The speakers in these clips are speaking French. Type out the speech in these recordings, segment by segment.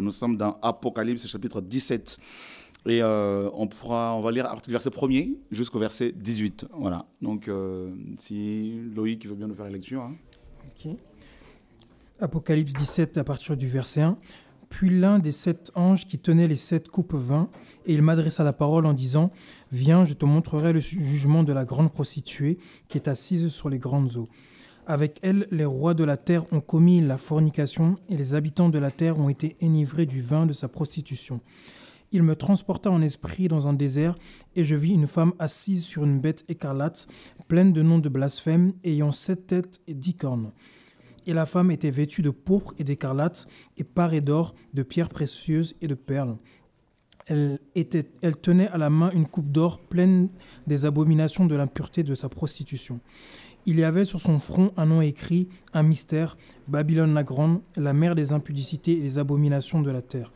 Nous sommes dans Apocalypse chapitre 17. Et euh, on, pourra, on va lire à partir du verset 1 jusqu'au verset 18. Voilà. Donc, euh, si Loïc veut bien nous faire la lecture. Hein. Apocalypse 17, à partir du verset 1. Puis l'un des sept anges qui tenait les sept coupes vint, et il m'adressa la parole en disant Viens, je te montrerai le jugement de la grande prostituée qui est assise sur les grandes eaux. Avec elle, les rois de la terre ont commis la fornication et les habitants de la terre ont été enivrés du vin de sa prostitution. Il me transporta en esprit dans un désert, et je vis une femme assise sur une bête écarlate, pleine de noms de blasphème, ayant sept têtes et dix cornes. Et la femme était vêtue de pourpre et d'écarlate, et parée d'or, de pierres précieuses et de perles. Elle, elle tenait à la main une coupe d'or pleine des abominations de l'impureté de sa prostitution. Il y avait sur son front un nom écrit, un mystère, Babylone la Grande, la mère des impudicités et des abominations de la terre.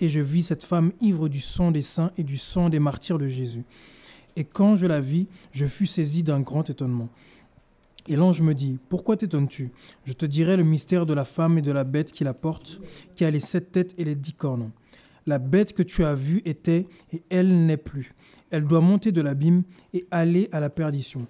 Et je vis cette femme ivre du sang des saints et du sang des martyrs de Jésus. Et quand je la vis, je fus saisi d'un grand étonnement. Et l'ange me dit, Pourquoi t'étonnes-tu Je te dirai le mystère de la femme et de la bête qui la porte, qui a les sept têtes et les dix cornes. La bête que tu as vue était, et elle n'est plus. Elle doit monter de l'abîme et aller à la perdition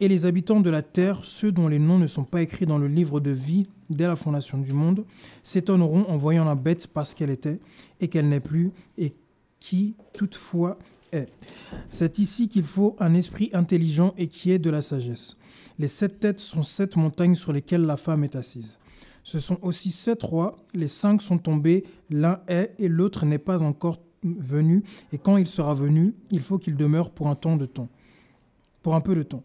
et les habitants de la terre, ceux dont les noms ne sont pas écrits dans le livre de vie dès la fondation du monde, s'étonneront en voyant la bête parce qu'elle était et qu'elle n'est plus et qui toutefois est. C'est ici qu'il faut un esprit intelligent et qui est de la sagesse. Les sept têtes sont sept montagnes sur lesquelles la femme est assise. Ce sont aussi sept rois, les cinq sont tombés, l'un est et l'autre n'est pas encore venu, et quand il sera venu, il faut qu'il demeure pour un temps de temps, pour un peu de temps.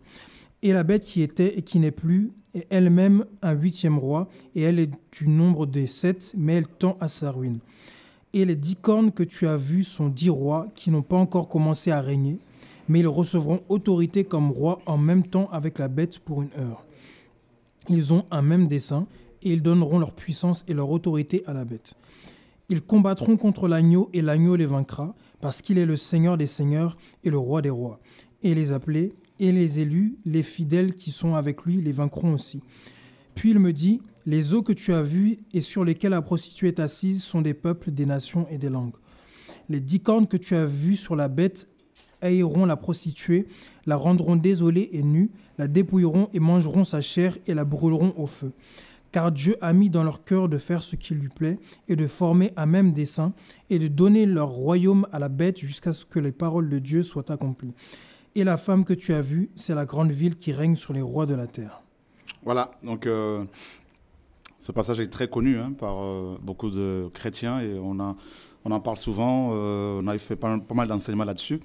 Et la bête qui était et qui n'est plus est elle-même un huitième roi, et elle est du nombre des sept, mais elle tend à sa ruine. Et les dix cornes que tu as vues sont dix rois qui n'ont pas encore commencé à régner, mais ils recevront autorité comme roi en même temps avec la bête pour une heure. Ils ont un même dessein, et ils donneront leur puissance et leur autorité à la bête. Ils combattront contre l'agneau, et l'agneau les vaincra, parce qu'il est le Seigneur des seigneurs et le roi des rois. Et les appeler et les élus, les fidèles qui sont avec lui, les vaincront aussi. Puis il me dit, les eaux que tu as vues et sur lesquelles la prostituée est assise sont des peuples, des nations et des langues. Les dix cornes que tu as vues sur la bête haïront la prostituée, la rendront désolée et nue, la dépouilleront et mangeront sa chair et la brûleront au feu. Car Dieu a mis dans leur cœur de faire ce qui lui plaît et de former un même dessein et de donner leur royaume à la bête jusqu'à ce que les paroles de Dieu soient accomplies. Et la femme que tu as vue, c'est la grande ville qui règne sur les rois de la terre. Voilà, donc euh, ce passage est très connu hein, par euh, beaucoup de chrétiens et on, on en parle souvent, euh, on a fait pas, pas mal d'enseignements là-dessus.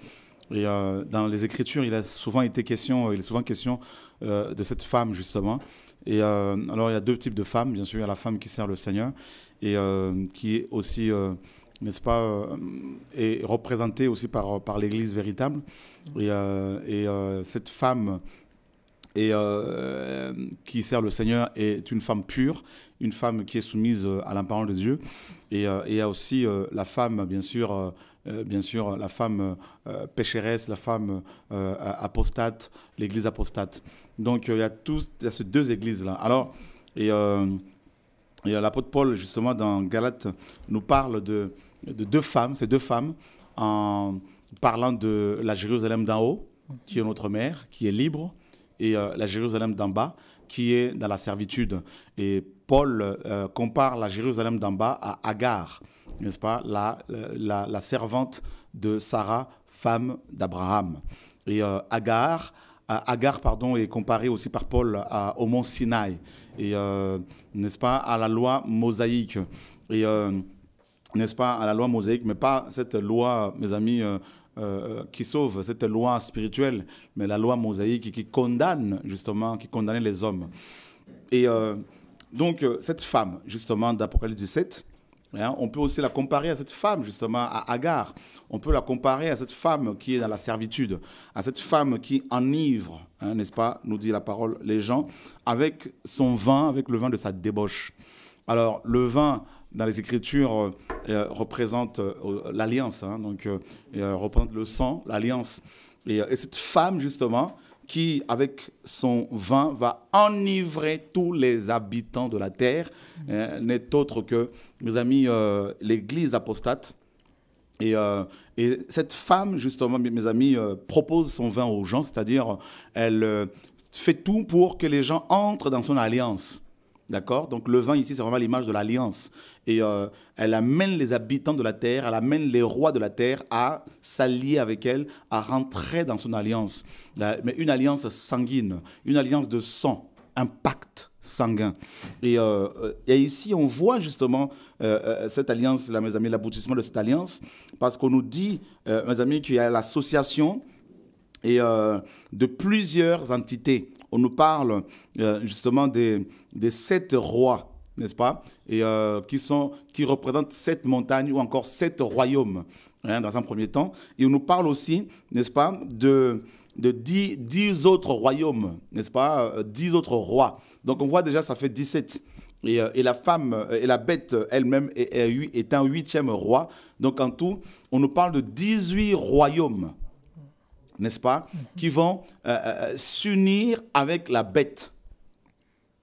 Et dans les Écritures, il a souvent été question, il est souvent question de cette femme justement. Et alors il y a deux types de femmes, bien sûr, il y a la femme qui sert le Seigneur et qui est aussi n'est-ce pas, euh, est représentée aussi par, euh, par l'Église véritable. Et, euh, cette femme et, qui sert le Seigneur est une femme pure, une femme qui est soumise à la de Dieu. Et il y a aussi la femme, bien sûr, bien sûr, la femme pécheresse, la femme apostate, l'église apostate. Donc, il y a tous, ces deux églises-là. Alors, et, et l'apôtre Paul, justement, dans Galate, nous parle de, de deux femmes, ces deux femmes, en parlant de la Jérusalem d'en haut, qui est notre mère, qui est libre, et euh, la Jérusalem d'en bas, qui est dans la servitude. Et Paul euh, compare la Jérusalem d'en bas à Agar, n'est-ce pas, la, euh, la, servante de Sarah, femme d'Abraham. Et Agar, Agar pardon, est comparé aussi par Paul au mont Sinaï, et n'est-ce pas, à la loi mosaïque. Et n'est-ce pas, à la loi mosaïque, mais pas cette loi, mes amis, euh, euh, euh, qui sauve, cette loi spirituelle, mais la loi mosaïque qui condamne, justement, qui condamnait les hommes. Et donc, cette femme, justement, d'Apocalypse 17, hein, on peut aussi la comparer à cette femme, justement, à Agar. On peut la comparer à cette femme qui est dans la servitude, à cette femme qui enivre, hein, n'est-ce pas, nous dit la parole, les gens, avec son vin, avec le vin de sa débauche. Alors, le vin dans les Écritures euh, euh, représente euh, l'alliance, hein, donc représente le sang, l'alliance. Et, cette femme, justement, qui, avec son vin, va enivrer tous les habitants de la terre, n'est autre que, mes amis, l'Église apostate. Et, cette femme, justement, mes amis, propose son vin aux gens, c'est-à-dire, elle fait tout pour que les gens entrent dans son alliance. D'accord Donc le vin ici, c'est vraiment l'image de l'alliance. Et euh, elle amène les habitants de la terre, elle amène les rois de la terre à s'allier avec elle, à rentrer dans son alliance. mais une alliance sanguine, une alliance de sang, un pacte sanguin. Et, euh, euh, ici, on voit justement cette alliance, mes amis, l'aboutissement de cette alliance, parce qu'on nous dit, mes amis, qu'il y a l'association et, de plusieurs entités on nous parle euh, justement des, sept rois n'est-ce pas Et euh, qui, sont, qui représentent sept montagnes ou encore sept royaumes, hein, dans un premier temps. Et on nous parle aussi, n'est-ce pas, de, dix, autres royaumes, n'est-ce pas euh, Dix autres rois. Donc on voit déjà, ça fait dix-sept. et la femme, et la bête elle-même est, un huitième roi. Donc en tout, on nous parle de dix-huit royaumes n'est-ce pas, qui vont euh, euh, s'unir avec la bête,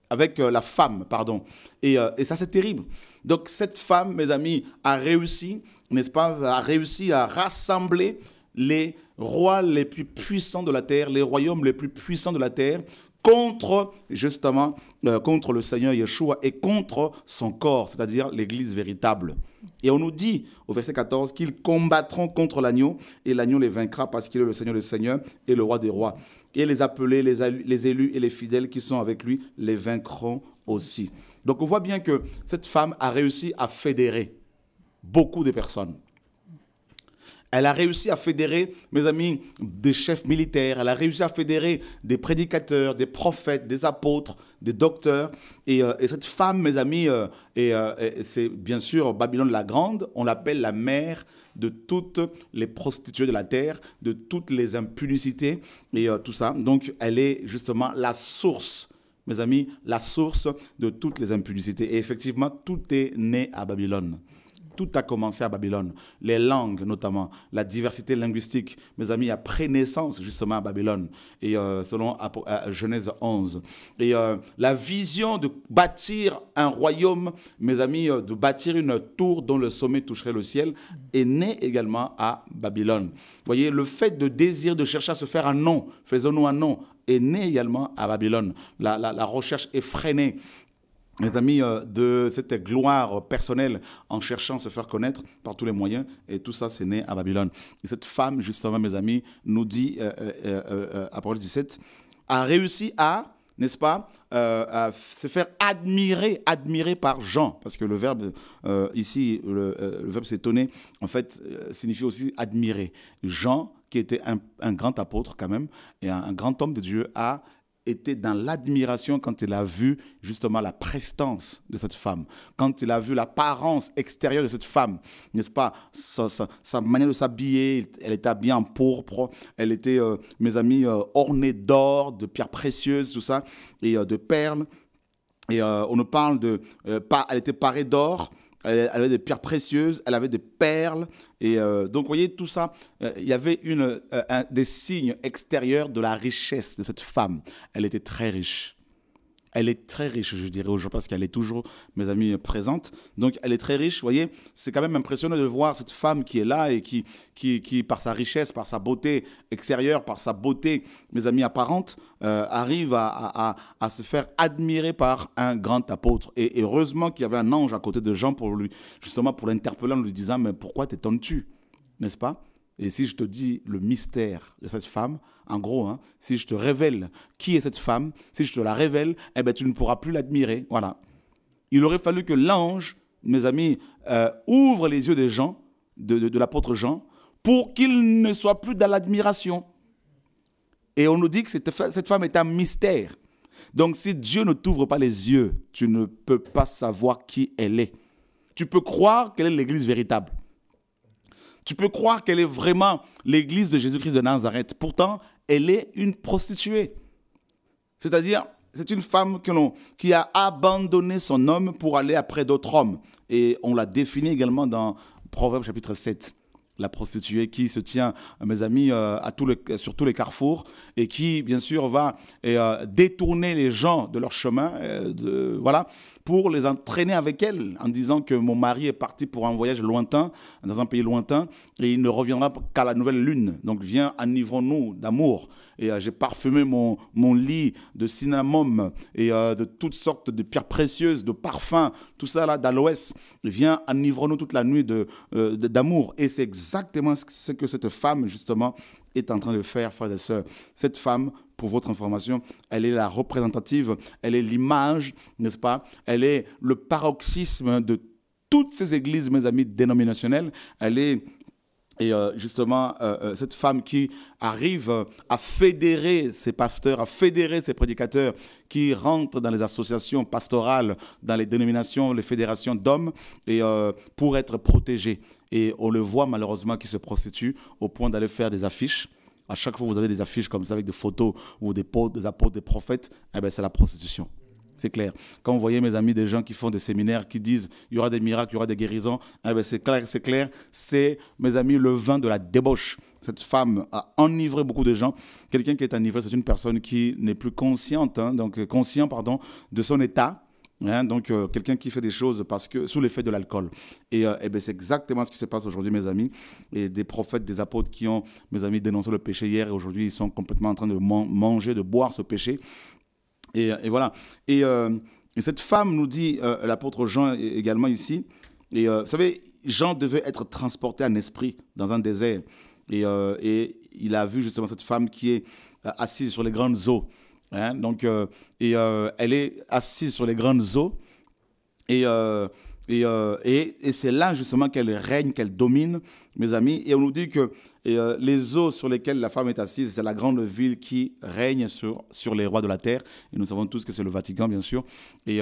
avec euh, la femme, pardon. Et, et ça, c'est terrible. Donc cette femme, mes amis, a réussi, n'est-ce pas, a réussi à rassembler les rois les plus puissants de la terre, les royaumes les plus puissants de la terre, contre justement, contre le Seigneur Yeshua et contre son corps, c'est-à-dire l'Église véritable. Et on nous dit au verset 14 qu'ils combattront contre l'agneau et l'agneau les vaincra parce qu'il est le Seigneur des Seigneurs et le roi des rois. Et les appelés, les élus et les fidèles qui sont avec lui les vaincront aussi. Donc on voit bien que cette femme a réussi à fédérer beaucoup de personnes. Elle a réussi à fédérer, mes amis, des chefs militaires. Elle a réussi à fédérer des prédicateurs, des prophètes, des apôtres, des docteurs. Et, euh, cette femme, mes amis, euh, euh, c'est bien sûr Babylone la Grande. On l'appelle la mère de toutes les prostituées de la terre, de toutes les impunicités et tout ça. Donc, elle est justement la source mes amis, la source de toutes les impunicités. Et effectivement, tout est né à Babylone tout a commencé à Babylone. Les langues, notamment, la diversité linguistique. Mes amis, a pris naissance justement, à Babylone, et euh, selon euh, Genèse 11. Et euh, la vision de bâtir un royaume, mes amis, de bâtir une tour dont le sommet toucherait le ciel, est née également à Babylone. Vous voyez, le fait de désir, de chercher à se faire un nom, faisons-nous un nom, est né également à Babylone. La, recherche est freinée. Mes amis, euh, de cette gloire personnelle en cherchant à se faire connaître par tous les moyens. Et tout ça, c'est né à Babylone. Et cette femme, justement, mes amis, nous dit, à euh, 17, euh, a réussi à, n'est-ce pas, à se faire admirer, admirer par Jean. Parce que le verbe ici, le, verbe s'étonner, en fait, signifie aussi admirer. Jean, qui était un, grand apôtre quand même, et un grand homme de Dieu, a était dans l'admiration quand il a vu justement la prestance de cette femme, quand il a vu l'apparence extérieure de cette femme, n'est-ce pas sa, manière de s'habiller, elle était habillée en pourpre, elle était, euh, mes amis, euh, ornée d'or, de pierres précieuses, tout ça, et euh, de perles. Et on nous parle de, pas, elle était parée d'or, elle avait des pierres précieuses, elle avait des perles. Et euh, donc, vous voyez, tout ça, euh, il y avait une, euh, des signes extérieurs de la richesse de cette femme. Elle était très riche elle est très riche, je dirais aujourd'hui, parce qu'elle est toujours, mes amis, présente. Donc, elle est très riche. Vous voyez, c'est quand même impressionnant de voir cette femme qui est là et qui, qui, par sa richesse, par sa beauté extérieure, par sa beauté, mes amis, apparente, euh, arrive à, se faire admirer par un grand apôtre. Et, heureusement qu'il y avait un ange à côté de Jean pour lui, justement, pour l'interpeller en lui disant Mais pourquoi t'étonnes-tu N'est-ce pas et si je te dis le mystère de cette femme, en gros, hein, si je te révèle qui est cette femme, si je te la révèle, eh ben, tu ne pourras plus l'admirer. Voilà. Il aurait fallu que l'ange, mes amis, euh, ouvre les yeux des gens, de, de, l'apôtre Jean, pour qu'il ne soit plus dans l'admiration. Et on nous dit que cette femme est un mystère. Donc si Dieu ne t'ouvre pas les yeux, tu ne peux pas savoir qui elle est. Tu peux croire qu'elle est l'Église véritable. Tu peux croire qu'elle est vraiment l'église de Jésus-Christ de Nazareth. Pourtant, elle est une prostituée. C'est-à-dire, c'est une femme que qui a abandonné son homme pour aller après d'autres hommes. Et on l'a définit également dans Proverbe chapitre 7. La prostituée qui se tient, mes amis, euh, à tout le, sur tous les carrefours et qui, bien sûr, va euh, détourner les gens de leur chemin. Euh, voilà pour les entraîner avec elle en disant que mon mari est parti pour un voyage lointain, dans un pays lointain, et il ne reviendra qu'à la nouvelle lune. Donc viens, enivrons-nous d'amour. Et euh, j'ai parfumé mon, mon lit de cinnamome et euh, de toutes sortes de pierres précieuses, de parfums, tout ça là, d'aloès. Viens, enivrons-nous toute la nuit de, euh, d'amour. Et c'est exactement ce que cette femme, justement, est en train de faire, frères et sœurs. Cette femme pour votre information, elle est la représentative, elle est l'image, n'est-ce pas Elle est le paroxysme de toutes ces églises, mes amis, dénominationnelles. Elle est et euh, justement, euh, euh, cette femme qui arrive à fédérer ses pasteurs, à fédérer ses prédicateurs qui rentrent dans les associations pastorales, dans les dénominations, les fédérations d'hommes, et pour être protégés. Et on le voit malheureusement qui se prostitue au point d'aller faire des affiches à chaque fois vous avez des affiches comme ça avec des photos ou des, des apôtres, des prophètes, eh ben, c'est la prostitution. C'est clair. Quand vous voyez, mes amis, des gens qui font des séminaires, qui disent il y aura des miracles, il y aura des guérisons, eh ben, c'est clair, c'est clair. C'est, mes amis, le vin de la débauche. Cette femme a enivré beaucoup de gens. Quelqu'un qui est enivré, c'est une personne qui n'est plus consciente, hein, donc conscient, pardon, de son état Hein, donc, euh, quelqu'un qui fait des choses parce que, sous l'effet de l'alcool. Et, et euh, eh ben, c'est exactement ce qui se passe aujourd'hui, mes amis. Et des prophètes, des apôtres qui ont, mes amis, dénoncé le péché hier et aujourd'hui, ils sont complètement en train de manger, de boire ce péché. Et, euh, et voilà. Et, et, cette femme nous dit, l'apôtre Jean également ici, et vous savez, Jean devait être transporté en esprit dans un désert. Et, et il a vu justement cette femme qui est assise sur les grandes eaux. Hein, donc, euh, et euh, elle est assise sur les grandes eaux. Et, euh, et, et, c'est là justement qu'elle règne, qu'elle domine, mes amis. Et on nous dit que les eaux sur lesquelles la femme est assise, c'est la grande ville qui règne sur, sur les rois de la terre. Et nous savons tous que c'est le Vatican, bien sûr. Et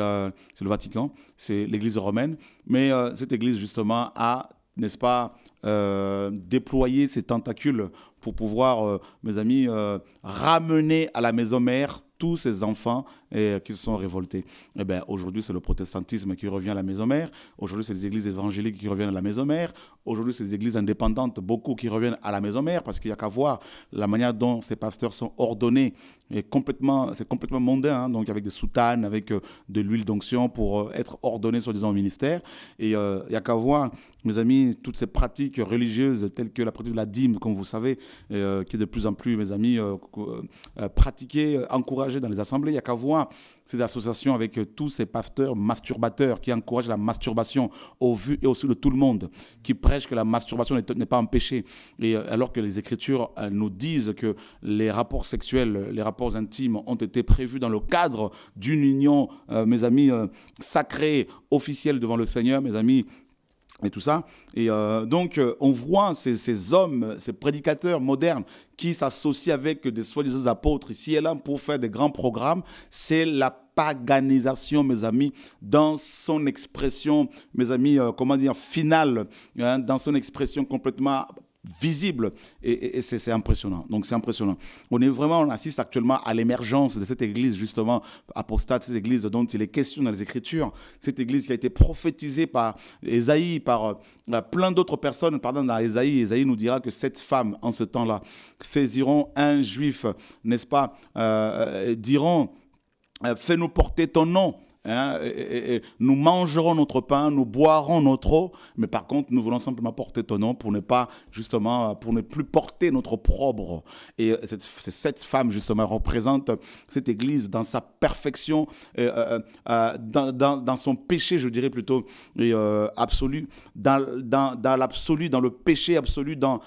c'est le Vatican, c'est l'Église romaine. Mais cette Église, justement, a n'est-ce pas, euh, déployer ses tentacules pour pouvoir, euh, mes amis, euh, ramener à la maison mère tous ces enfants et euh, qui se sont révoltés. Eh bien, aujourd'hui, c'est le protestantisme qui revient à la maison mère. Aujourd'hui, c'est les églises évangéliques qui reviennent à la maison mère. Aujourd'hui, c'est les églises indépendantes, beaucoup qui reviennent à la maison mère parce qu'il n'y a qu'à voir la manière dont ces pasteurs sont ordonnés. complètement, c'est complètement mondain, hein, donc avec des soutanes, avec euh, de l'huile d'onction pour euh, être ordonné, soi-disant, au ministère. Et il n'y a qu'à voir, mes amis, toutes ces pratiques religieuses telles que la pratique de la dîme, comme vous savez, qui est de plus en plus, mes amis, pratiquée, encouragée dans les assemblées. Il n'y a qu'à voir ces associations avec euh, tous ces pasteurs masturbateurs qui encouragent la masturbation au vu et au su de tout le monde, qui prêchent que la masturbation n'est pas empêchée, et euh, alors que les Écritures euh, nous disent que les rapports sexuels, les rapports intimes ont été prévus dans le cadre d'une union, mes amis, sacrée, officielle devant le Seigneur, mes amis, et tout ça. Et euh, donc, euh, on voit ces, hommes, ces prédicateurs modernes qui s'associent avec des soi-disant apôtres ici et là pour faire des grands programmes. C'est la paganisation, mes amis, dans son expression, mes amis, euh, comment dire, finale, hein, dans son expression complètement visible et, c'est impressionnant. Donc c'est impressionnant. On est vraiment, on assiste actuellement à l'émergence de cette église justement apostate, cette église dont il est question dans les Écritures, cette église qui a été prophétisée par Esaïe par euh, plein d'autres personnes, pardon, dans Esaïe nous dira que cette femme en ce temps-là faisiront un juif, n'est-ce pas, euh, euh, diront, fais-nous porter ton nom Hein, nous mangerons notre pain, nous boirons notre eau, mais par contre, nous voulons simplement porter ton nom pour ne pas, justement, pour ne plus porter notre propre. Et cette, femme, justement, représente cette Église dans sa perfection, euh, euh, euh, dans, son péché, je dirais plutôt, absolu, dans, l'absolu, dans le péché absolu, dans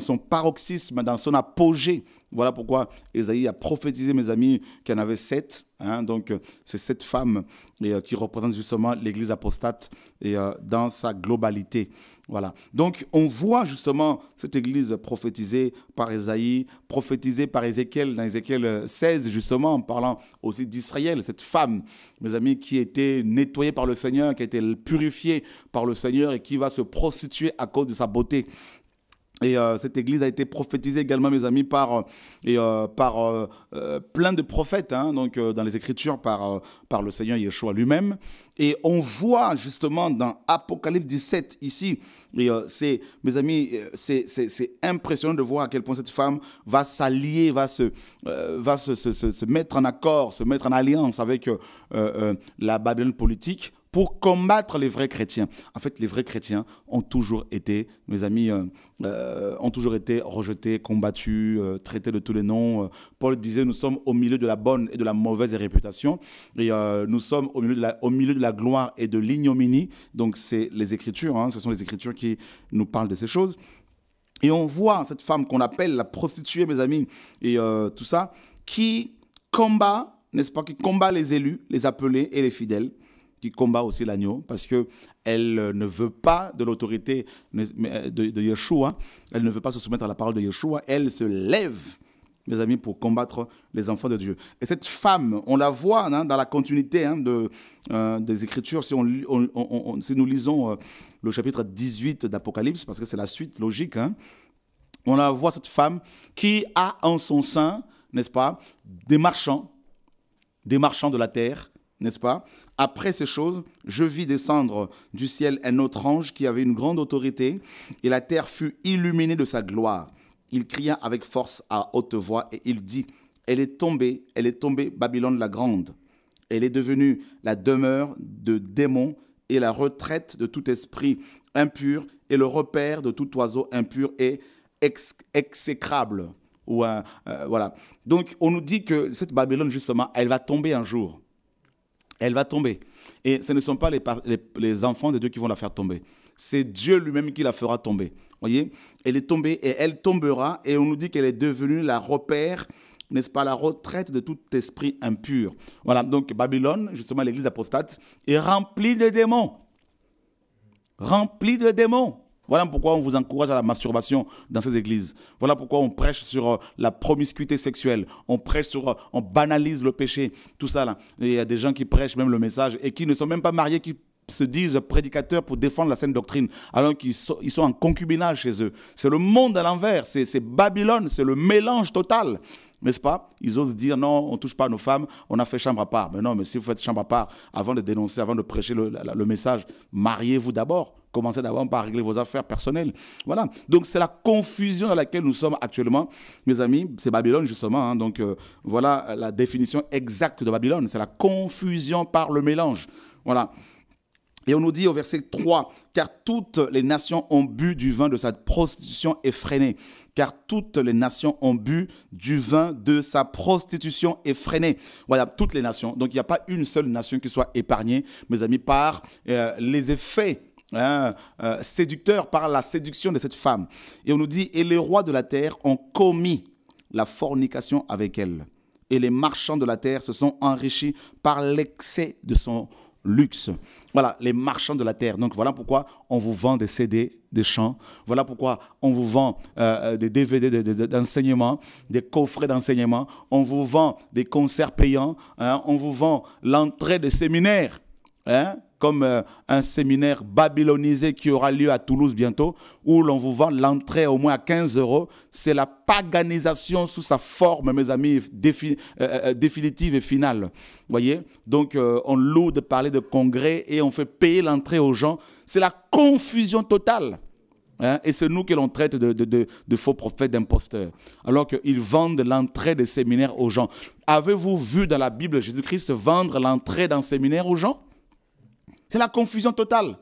son paroxysme, dans son apogée voilà pourquoi Esaïe a prophétisé, mes amis, qu'il y en avait sept. Hein. donc, euh, c'est sept femmes euh, qui représentent justement l'Église apostate et, euh, dans sa globalité. Voilà. Donc, on voit justement cette Église prophétisée par Esaïe, prophétisée par Ézéchiel, dans Ézéchiel 16, justement, en parlant aussi d'Israël, cette femme, mes amis, qui a été nettoyée par le Seigneur, qui a été purifiée par le Seigneur et qui va se prostituer à cause de sa beauté. Et euh, cette église a été prophétisée également, mes amis, par, euh, et, euh, par plein de prophètes, hein, donc dans les Écritures, par, par le Seigneur Yeshua lui-même. Et on voit justement dans Apocalypse 17, ici, et c'est, mes amis, c'est, impressionnant de voir à quel point cette femme va s'allier, va, se, va se, se, se, mettre en accord, se mettre en alliance avec la Babylone politique pour combattre les vrais chrétiens. En fait, les vrais chrétiens ont toujours été, mes amis, euh, euh, ont toujours été rejetés, combattus, euh, traités de tous les noms. Paul disait, nous sommes au milieu de la bonne et de la mauvaise réputation, et nous sommes au milieu, de la, gloire et de l'ignominie. Donc, c'est les Écritures, hein, ce sont les Écritures qui nous parlent de ces choses. Et on voit cette femme qu'on appelle la prostituée, mes amis, et tout ça, qui combat, n'est-ce pas, qui combat les élus, les appelés et les fidèles qui combat aussi l'agneau, parce que elle euh, ne veut pas de l'autorité euh, de, Yeshua, elle ne veut pas se soumettre à la parole de Yeshua, elle se lève, mes amis, pour combattre les enfants de Dieu. Et cette femme, on la voit hein, dans la continuité hein, de, euh, des Écritures, si, on, nous lisons le chapitre 18 d'Apocalypse, parce que c'est la suite logique, hein, on la voit, cette femme, qui a en son sein, n'est-ce pas, des marchands, des marchands de la terre, n'est-ce pas Après ces choses, je vis descendre du ciel un autre ange qui avait une grande autorité, et la terre fut illuminée de sa gloire. Il cria avec force à haute voix, et il dit, Elle est tombée, elle est tombée, Babylone la grande. Elle est devenue la demeure de démons et la retraite de tout esprit impur et le repère de tout oiseau impur et exécrable. Ou, euh, voilà. Donc on nous dit que cette Babylone, justement, elle va tomber un jour elle va tomber. Et ce ne sont pas les, enfants de Dieu qui vont la faire tomber. C'est Dieu lui-même qui la fera tomber. voyez Elle est tombée et elle tombera. Et on nous dit qu'elle est devenue la repère, n'est-ce pas, la retraite de tout esprit impur. Voilà, donc Babylone, justement l'église apostate, est remplie de démons. Remplie de démons. Voilà pourquoi on vous encourage à la masturbation dans ces églises. Voilà pourquoi on prêche sur euh, la promiscuité sexuelle. On prêche sur, euh, on banalise le péché, tout ça là. Il y a des gens qui prêchent même le message et qui ne sont même pas mariés, qui se disent prédicateurs pour défendre la saine doctrine, alors qu'ils sont, ils sont en concubinage chez eux. C'est le monde à l'envers, c'est Babylone, c'est le mélange total n'est-ce pas Ils osent dire non, on touche pas nos femmes, on a fait chambre à part. Mais non, mais si vous faites chambre à part, avant de dénoncer, avant de prêcher le, message, mariez-vous d'abord. Commencez d'abord par régler vos affaires personnelles. Voilà. Donc c'est la confusion dans laquelle nous sommes actuellement, mes amis. C'est Babylone justement. Hein. Donc euh, voilà la définition exacte de Babylone. C'est la confusion par le mélange. Voilà. Et on nous dit au verset 3, car toutes les nations ont bu du vin de sa prostitution effrénée. Car toutes les nations ont bu du vin de sa prostitution effrénée. Voilà, toutes les nations. Donc il n'y a pas une seule nation qui soit épargnée, mes amis, par euh, les effets hein, euh, séducteurs, par la séduction de cette femme. Et on nous dit, et les rois de la terre ont commis la fornication avec elle. Et les marchands de la terre se sont enrichis par l'excès de son luxe. Voilà, les marchands de la terre. Donc voilà pourquoi on vous vend des CD de chants. Voilà pourquoi on vous vend euh, euh, des DVD d'enseignement, des coffrets d'enseignement. On vous vend des concerts payants. Hein. on vous vend l'entrée de séminaires. Hein, comme euh, un séminaire babylonisé qui aura lieu à Toulouse bientôt, où l'on vous vend l'entrée au moins à 15 euros. C'est la paganisation sous sa forme, mes amis, euh, euh, définitive et finale. voyez Donc, on loue de parler de congrès et on fait payer l'entrée aux gens. C'est la confusion totale. Hein. et c'est nous que l'on traite de, de, faux prophètes, d'imposteurs. Alors qu'ils vendent l'entrée des séminaires aux gens. Avez-vous vu dans la Bible Jésus-Christ vendre l'entrée d'un séminaire aux gens c'est la confusion totale.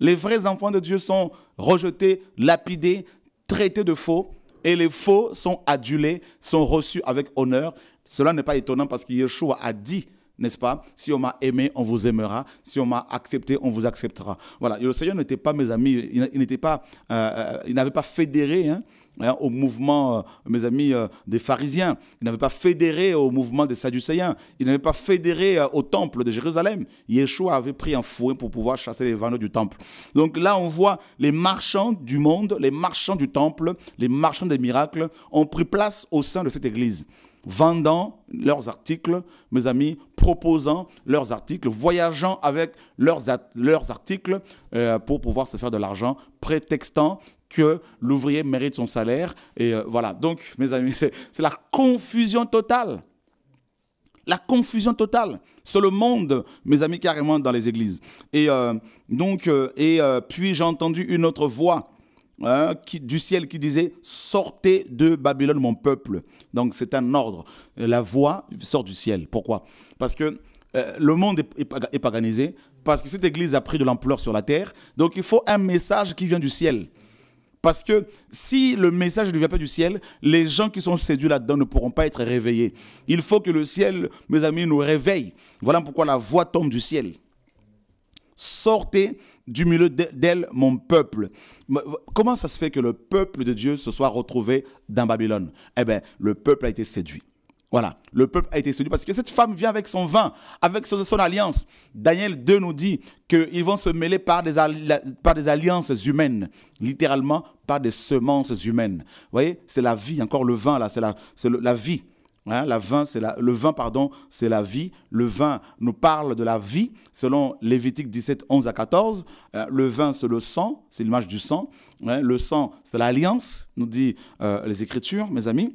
Les vrais enfants de Dieu sont rejetés, lapidés, traités de faux, et les faux sont adulés, sont reçus avec honneur. Cela n'est pas étonnant parce que Yeshua a dit, n'est-ce pas Si on m'a aimé, on vous aimera. Si on m'a accepté, on vous acceptera. Voilà. le Seigneur n'était pas, mes amis, il n'était pas, euh, euh, il n'avait pas fédéré. Hein Hein, au mouvement, euh, mes amis, euh, des pharisiens. Il n'avait pas fédéré au mouvement des sadducéens. Il n'avait pas fédéré euh, au temple de Jérusalem. Yeshua avait pris un fouet pour pouvoir chasser les vendeurs du temple. Donc là, on voit les marchands du monde, les marchands du temple, les marchands des miracles ont pris place au sein de cette église vendant leurs articles, mes amis, proposant leurs articles, voyageant avec leurs, leurs articles pour pouvoir se faire de l'argent, prétextant que l'ouvrier mérite son salaire. Et euh, voilà, donc mes amis, c'est la confusion totale. La confusion totale. C'est le monde, mes amis, carrément dans les églises. Et euh, donc, euh, et puis j'ai entendu une autre voix. Hein, du ciel qui disait sortez de Babylone mon peuple. Donc c'est un ordre. La voix sort du ciel. Pourquoi Parce que le monde est, est, paganisé, parce que cette église a pris de l'ampleur sur la terre. Donc il faut un message qui vient du ciel. Parce que si le message ne vient pas du ciel, les gens qui sont séduits là-dedans ne pourront pas être réveillés. Il faut que le ciel, mes amis, nous réveille. Voilà pourquoi la voix tombe du ciel. Sortez du milieu d'elle, mon peuple. Comment ça se fait que le peuple de Dieu se soit retrouvé dans Babylone Eh bien, le peuple a été séduit. Voilà, le peuple a été sauvé parce que cette femme vient avec son vin, avec son, alliance. Daniel 2 nous dit qu'ils vont se mêler par des, alliances humaines, littéralement par des semences humaines. Vous voyez, c'est la vie, encore le vin là, c'est la, vie. Hein, la vin, c'est le vin, pardon, c'est la vie. Le vin nous parle de la vie, selon Lévitique 17, 11 à 14. Euh, le vin, c'est le sang, c'est l'image du sang. Hein. le sang, c'est l'alliance, nous dit euh, les Écritures, mes amis.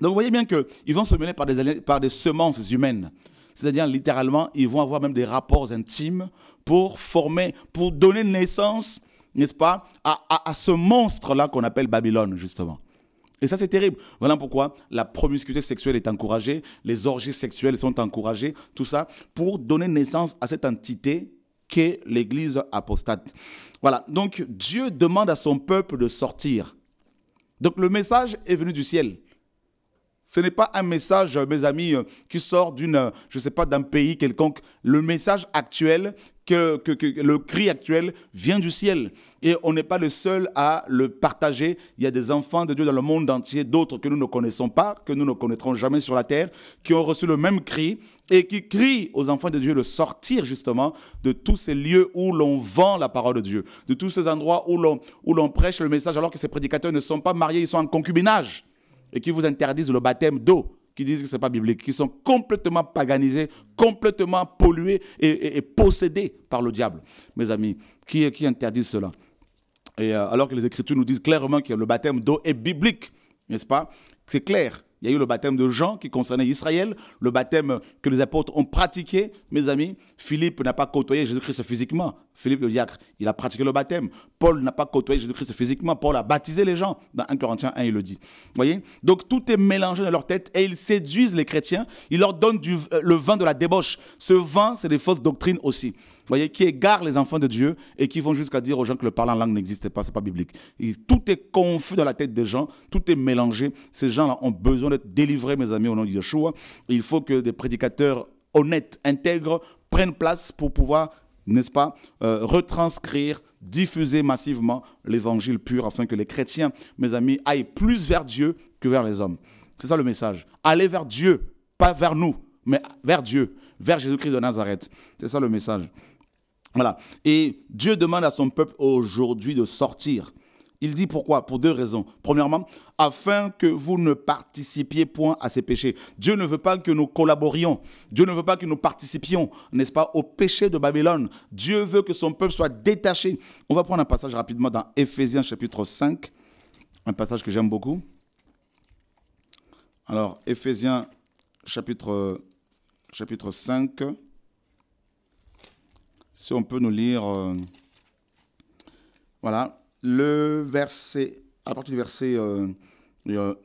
Donc vous voyez bien qu'ils vont se mener par des, par des semences humaines. C'est-à-dire, littéralement, ils vont avoir même des rapports intimes pour former, pour donner naissance, n'est-ce pas, à, à, à ce monstre-là qu'on appelle Babylone, justement. Et ça, c'est terrible. Voilà pourquoi la promiscuité sexuelle est encouragée, les orgies sexuelles sont encouragées, tout ça, pour donner naissance à cette entité qu'est l'Église apostate. Voilà, donc Dieu demande à son peuple de sortir. Donc le message est venu du ciel. Ce n'est pas un message, mes amis, euh, qui sort d'une, euh, je sais pas, d'un pays quelconque. Le message actuel, le cri actuel vient du ciel. Et on n'est pas le seul à le partager. Il y a des enfants de Dieu dans le monde entier, d'autres que nous ne connaissons pas, que nous ne connaîtrons jamais sur la terre, qui ont reçu le même cri et qui crient aux enfants de Dieu de sortir justement de tous ces lieux où l'on vend la parole de Dieu, de tous ces endroits où l'on, où l'on prêche le message alors que ces prédicateurs ne sont pas mariés, ils sont en concubinage et qui vous interdisent le baptême d'eau, qui disent que ce n'est pas biblique, qui sont complètement paganisés, complètement pollués et, possédés par le diable. Mes amis, qui, qui interdisent cela et, euh, Alors que les Écritures nous disent clairement que le baptême d'eau est biblique, n'est-ce pas C'est clair. Il y a eu le baptême de Jean qui concernait Israël, le baptême que les apôtres ont pratiqué. Mes amis, Philippe n'a pas côtoyé Jésus-Christ physiquement. Philippe le diacre, il a pratiqué le baptême. Paul n'a pas côtoyé Jésus-Christ physiquement. Paul a baptisé les gens. Dans 1 Corinthiens 1, il le dit. voyez Donc tout est mélangé dans leur tête et ils séduisent les chrétiens. Ils leur donnent du, euh, le vin de la débauche. Ce vin, c'est des fausses doctrines aussi voyez, qui égarent les enfants de Dieu et qui vont jusqu'à dire aux gens que le parler en langue n'existe pas, c'est pas biblique. tout est confus dans la tête des gens, tout est mélangé. Ces gens-là ont besoin d'être délivrés, mes amis, au nom de Yeshua. Il faut que des prédicateurs honnêtes, intègres, prennent place pour pouvoir n'est-ce pas, euh, retranscrire, diffuser massivement l'évangile pur afin que les chrétiens, mes amis, aillent plus vers Dieu que vers les hommes. C'est ça le message. Aller vers Dieu, pas vers nous, mais vers Dieu, vers Jésus-Christ de Nazareth. C'est ça le message. Voilà. Et Dieu demande à son peuple aujourd'hui de sortir. Il dit pourquoi Pour deux raisons. Premièrement, afin que vous ne participiez point à ces péchés. Dieu ne veut pas que nous collaborions. Dieu ne veut pas que nous participions, n'est-ce pas, au péché de Babylone. Dieu veut que son peuple soit détaché. On va prendre un passage rapidement dans Éphésiens chapitre 5, un passage que j'aime beaucoup. Alors, Éphésiens chapitre, chapitre 5 si on peut nous lire, euh, voilà, le verset, à partir du verset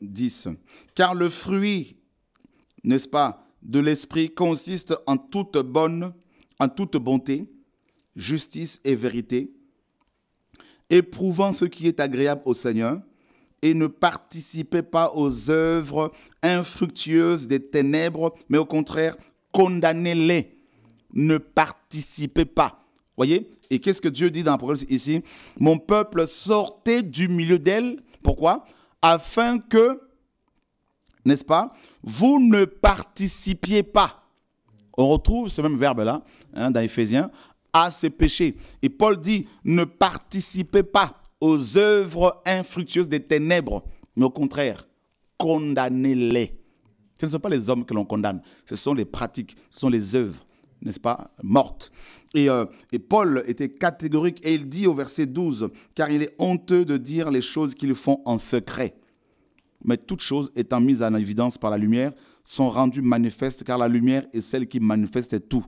10. Euh, euh, Car le fruit, n'est-ce pas, de l'esprit consiste en toute bonne, en toute bonté, justice et vérité, éprouvant ce qui est agréable au Seigneur, et ne participez pas aux œuvres infructueuses des ténèbres, mais au contraire, condamnez-les ne participez pas. Voyez Et qu'est-ce que Dieu dit dans le ici Mon peuple, sortez du milieu d'elle. Pourquoi Afin que, n'est-ce pas, vous ne participiez pas. On retrouve ce même verbe-là hein, dans Éphésiens à ses péchés. Et Paul dit, ne participez pas aux œuvres infructueuses des ténèbres, mais au contraire, condamnez-les. Ce ne sont pas les hommes que l'on condamne, ce sont les pratiques, ce sont les œuvres n'est-ce pas, morte. Euh, et, Paul était catégorique et il dit au verset 12, car il est honteux de dire les choses qu'ils font en secret. Mais toutes choses étant mises en évidence par la lumière, sont rendues manifestes, car la lumière est celle qui manifeste tout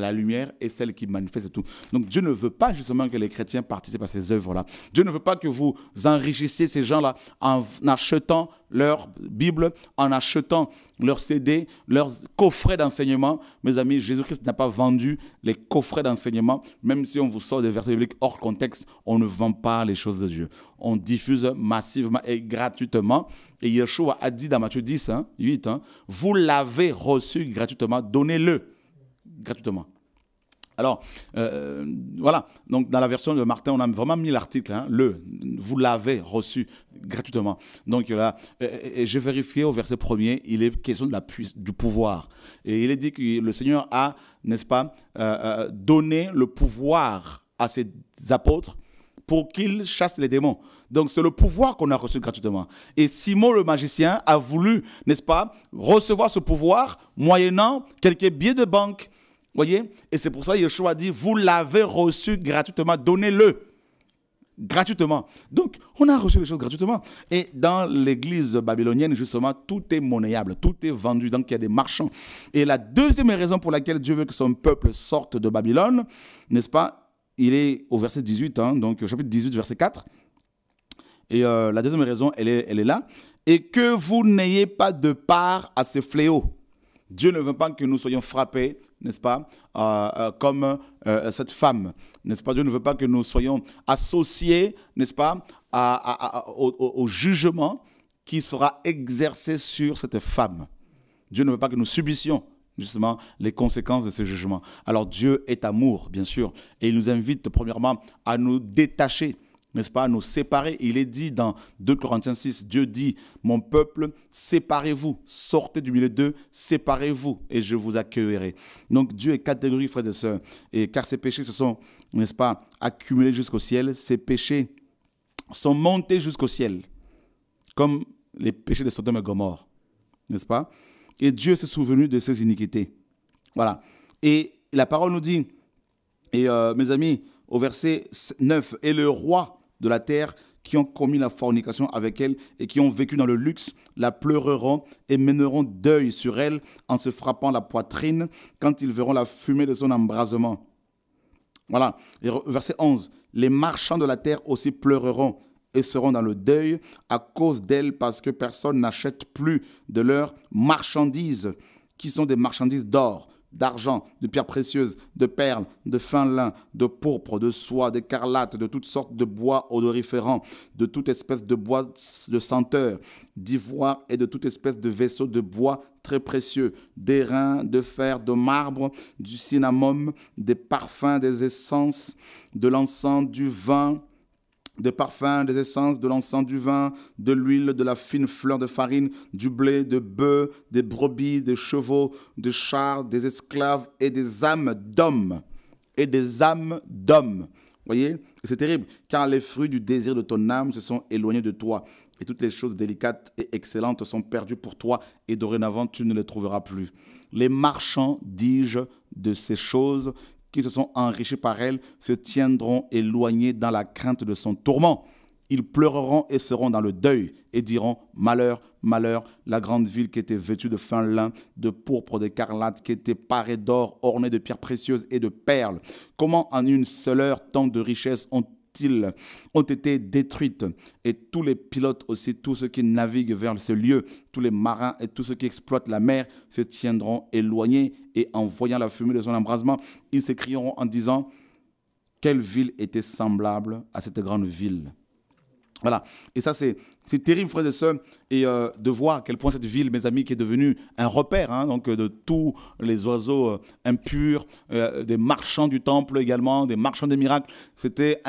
la lumière et celle qui manifeste tout. Donc Dieu ne veut pas justement que les chrétiens participent à ces œuvres-là. Dieu ne veut pas que vous enrichissiez ces gens-là en achetant leur Bible, en achetant leurs CD, leurs coffrets d'enseignement. Mes amis, Jésus-Christ n'a pas vendu les coffrets d'enseignement. Même si on vous sort des versets bibliques hors contexte, on ne vend pas les choses de Dieu. On diffuse massivement et gratuitement. Et Yeshua a dit dans Matthieu 10, 8, hein, hein, vous l'avez reçu gratuitement, donnez-le gratuitement. Alors, euh, euh, voilà. Donc, dans la version de Martin, on a vraiment mis l'article, hein, le, vous l'avez reçu gratuitement. Donc, là, euh, j'ai vérifié au verset premier, il est question de la du pouvoir. Et il est dit que le Seigneur a, n'est-ce pas, donné le pouvoir à ses apôtres pour qu'ils chassent les démons. Donc c'est le pouvoir qu'on a reçu gratuitement. Et Simon le magicien a voulu, n'est-ce pas, recevoir ce pouvoir moyennant quelques billets de banque voyez Et c'est pour ça que Yeshua dit, vous l'avez reçu gratuitement, donnez-le gratuitement. Donc, on a reçu les choses gratuitement. Et dans l'église babylonienne, justement, tout est monnayable, tout est vendu, donc il y a des marchands. Et la deuxième raison pour laquelle Dieu veut que son peuple sorte de Babylone, n'est-ce pas Il est au verset 18, hein. donc au chapitre 18, verset 4. Et euh, la deuxième raison, elle est, elle est là. Et que vous n'ayez pas de part à ce fléau Dieu ne veut pas que nous soyons frappés n'est-ce pas, euh, euh, comme euh, cette femme, n'est-ce pas Dieu ne veut pas que nous soyons associés, n'est-ce pas, au jugement qui sera exercé sur cette femme. Dieu ne veut pas que nous subissions justement les conséquences de ce jugement. Alors Dieu est amour, bien sûr, et il nous invite premièrement à nous détacher n'est-ce pas, nous séparer. Il est dit dans 2 Corinthiens 6, Dieu dit, mon peuple, séparez-vous, sortez du milieu d'eux, séparez-vous, et je vous accueillerai. Donc Dieu est catégorique, frères et sœurs, et car ces péchés se sont, n'est-ce pas, accumulés jusqu'au ciel, ces péchés sont montés jusqu'au ciel, comme les péchés de Sodome et Gomorre, n'est-ce pas Et Dieu s'est souvenu de ces iniquités. Voilà. Et la parole nous dit, et euh, mes amis, au verset 9, et le roi de la terre qui ont commis la fornication avec elle et qui ont vécu dans le luxe la pleureront et mèneront deuil sur elle en se frappant la poitrine quand ils verront la fumée de son embrasement. Voilà, verset 11. Les marchands de la terre aussi pleureront et seront dans le deuil à cause d'elle parce que personne n'achète plus de leurs marchandises qui sont des marchandises d'or d'argent, de pierres précieuses, de perles, de fin lin, de pourpre, de soie, d'écarlate, de toutes sortes de bois odoriférants, de toute espèce de bois de senteur, d'ivoire et de toute espèce de vaisseaux de bois très précieux, d'airain, de fer, de marbre, du cinnamome, des parfums, des essences, de l'encens, du vin, des parfums, des essences, de l'encens, du vin, de l'huile, de la fine fleur de farine, du blé, de bœufs, des brebis, des chevaux, des chars, des esclaves et des âmes d'hommes. Et des âmes d'hommes. Voyez C'est terrible, car les fruits du désir de ton âme se sont éloignés de toi, et toutes les choses délicates et excellentes sont perdues pour toi, et dorénavant tu ne les trouveras plus. Les marchands, dis-je, de ces choses qui se sont enrichis par elle se tiendront éloignés dans la crainte de son tourment. Ils pleureront et seront dans le deuil et diront Malheur, malheur, la grande ville qui était vêtue de fin lin, de pourpre, d'écarlate, qui était parée d'or, ornée de pierres précieuses et de perles. Comment en une seule heure tant de richesses ont ont été détruites et tous les pilotes aussi, tous ceux qui naviguent vers ce lieu, tous les marins et tous ceux qui exploitent la mer se tiendront éloignés et en voyant la fumée de son embrasement, ils s'écrieront en disant, quelle ville était semblable à cette grande ville voilà. Et ça, c'est terrible, frères et sœurs, et euh, de voir à quel point cette ville, mes amis, qui est devenue un repère hein, donc, euh, de tous les oiseaux euh, impurs, des marchands du temple également, des marchands des miracles, c'était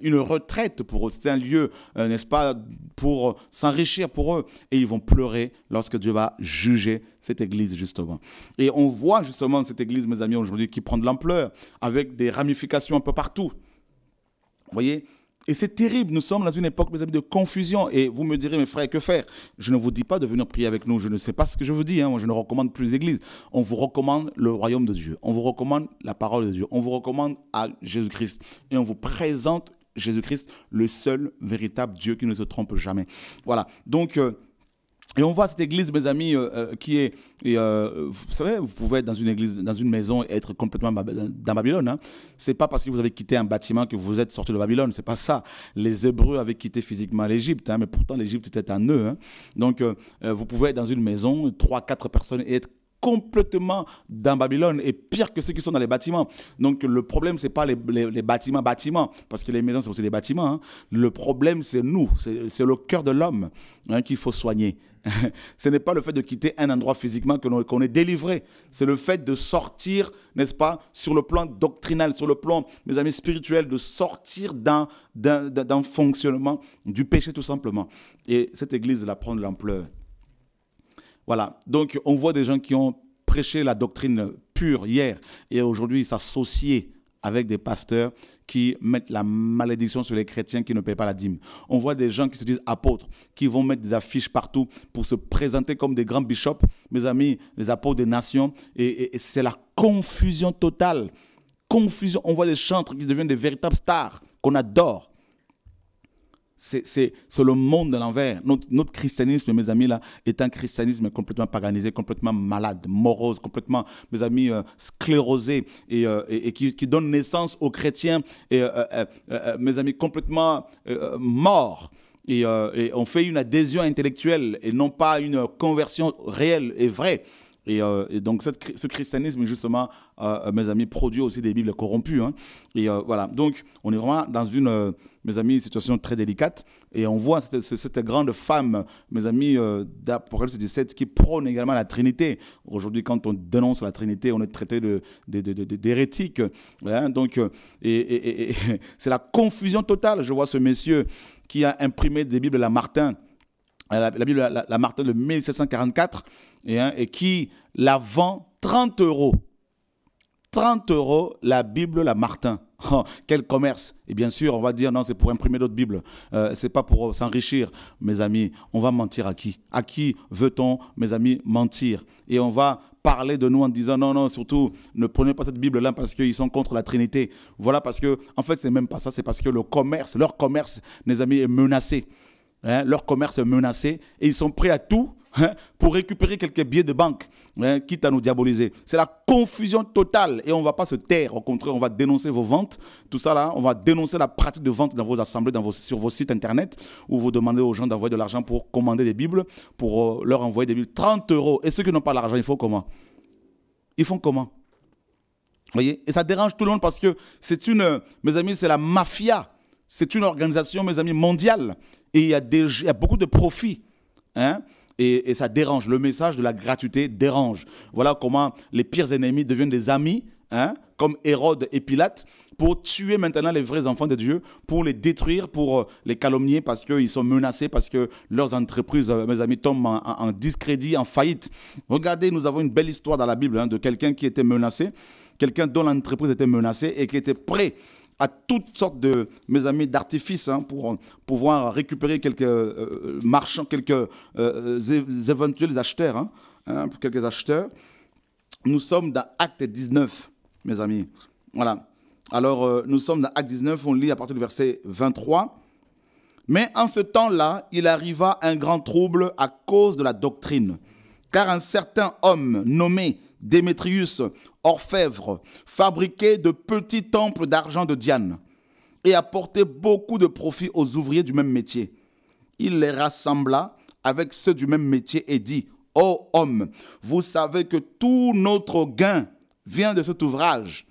une retraite pour eux, c'était un lieu, n'est-ce pas, pour s'enrichir pour eux. Et ils vont pleurer lorsque Dieu va juger cette église, justement. Et on voit justement cette église, mes amis, aujourd'hui, qui prend de l'ampleur, avec des ramifications un peu partout. Vous voyez et c'est terrible. Nous sommes dans une époque, mes amis, de confusion. Et vous me direz, mes frères, que faire Je ne vous dis pas de venir prier avec nous. Je ne sais pas ce que je vous dis. Hein. Moi, je ne recommande plus l'église. On vous recommande le royaume de Dieu. On vous recommande la parole de Dieu. On vous recommande à Jésus-Christ. Et on vous présente Jésus-Christ, le seul véritable Dieu qui ne se trompe jamais. Voilà. Donc. Euh, et on voit cette église, mes amis, euh, euh, qui est, et, euh, vous savez, vous pouvez être dans une église, dans une maison et être complètement dans Babylone. Hein. C'est pas parce que vous avez quitté un bâtiment que vous êtes sorti de Babylone. C'est pas ça. Les Hébreux avaient quitté physiquement l'Égypte, hein, mais pourtant l'Égypte était un hein. eux Donc, vous pouvez être dans une maison, trois, quatre personnes et être complètement dans Babylone et pire que ceux qui sont dans les bâtiments. Donc le problème, ce n'est pas les, bâtiments, bâtiments, parce que les maisons, c'est aussi des bâtiments. Hein. Le problème, c'est nous, c'est le cœur de l'homme hein, qu'il faut soigner. Ce n'est pas le fait de quitter un endroit physiquement qu'on est délivré. C'est le fait de sortir, n'est-ce pas, sur le plan doctrinal, sur le plan, mes amis, spirituel, de sortir d'un fonctionnement du péché tout simplement. Et cette église, la prend de l'ampleur. Voilà. Donc, on voit des gens qui ont prêché la doctrine pure hier et aujourd'hui s'associer avec des pasteurs qui mettent la malédiction sur les chrétiens qui ne paient pas la dîme. On voit des gens qui se disent apôtres, qui vont mettre des affiches partout pour se présenter comme des grands bishops, mes amis, les apôtres des nations. Et, c'est la confusion totale. Confusion. On voit des chantres qui deviennent des véritables stars qu'on adore. C'est le monde de l'envers. Notre, christianisme, mes amis, là, est un christianisme complètement paganisé, complètement malade, morose, complètement, mes amis, euh, sclérosé et, euh, qui, donne naissance aux chrétiens, et, euh, mes amis, complètement morts. Et, et on fait une adhésion intellectuelle et non pas une conversion réelle et vraie. Euh, et, donc ce christianisme, justement, euh, euh, mes amis, produit aussi des Bibles corrompues. Hein. Et voilà, donc on est vraiment dans une, mes amis, situation très délicate. Et on voit cette, grande femme, mes amis, d'Apocalypse 17, qui prône également la Trinité. Aujourd'hui, quand on dénonce la Trinité, on est traité d'hérétique. De, de, Donc, et, c'est la confusion totale. Je vois ce monsieur qui a imprimé des Bibles à Martin euh, la, Bible, la, Martin de 1744, et, qui la vend 30 euros. 30 euros la Bible, la Martin. Oh, quel commerce Et bien sûr, on va dire non, c'est pour imprimer d'autres Bibles. Euh, c'est pas pour s'enrichir, mes amis. On va mentir à qui À qui veut-on, mes amis, mentir Et on va parler de nous en disant non, non, surtout ne prenez pas cette Bible-là parce qu'ils sont contre la Trinité. Voilà, parce que en fait, c'est même pas ça. C'est parce que le commerce, leur commerce, mes amis, est menacé. Hein, leur commerce est menacé et ils sont prêts à tout hein, pour récupérer quelques billets de banque, hein, quitte à nous diaboliser. C'est la confusion totale et on ne va pas se taire. Au contraire, on va dénoncer vos ventes. Tout ça là, on va dénoncer la pratique de vente dans vos assemblées, dans vos, sur vos sites internet où vous demandez aux gens d'envoyer de l'argent pour commander des Bibles, pour euh, leur envoyer des Bibles. 30 euros. Et ceux qui n'ont pas l'argent, ils font comment Ils font comment voyez Et ça dérange tout le monde parce que c'est une, euh, mes amis, c'est la mafia. C'est une organisation, mes amis, mondiale et il y, a beaucoup de profits. Hein. et, ça dérange. Le message de la gratuité dérange. Voilà comment les pires ennemis deviennent des amis, hein, comme Hérode et Pilate, pour tuer maintenant les vrais enfants de Dieu, pour les détruire, pour euh, les calomnier, parce qu'ils sont menacés, parce que leurs entreprises, euh, mes amis, tombent en, discrédit, en faillite. Regardez, nous avons une belle histoire dans la Bible hein, de quelqu'un qui était menacé, quelqu'un dont l'entreprise était menacée et qui était prêt à toutes sortes de, mes amis, d'artifices hein, pour pouvoir récupérer quelques euh, marchands, quelques euh, éventuels acheteurs, hein, hein, quelques acheteurs. Nous sommes dans Acte 19, mes amis. Voilà. Alors, euh, nous sommes dans Acte 19, on lit à partir du verset 23. Mais en ce temps-là, il arriva un grand trouble à cause de la doctrine, car un certain homme nommé Démétrius, Orfèvre fabriquer de petits temples d'argent de Diane et apportait beaucoup de profit aux ouvriers du même métier. Il les rassembla avec ceux du même métier et dit, Ô oh homme, vous savez que tout notre gain vient de cet ouvrage.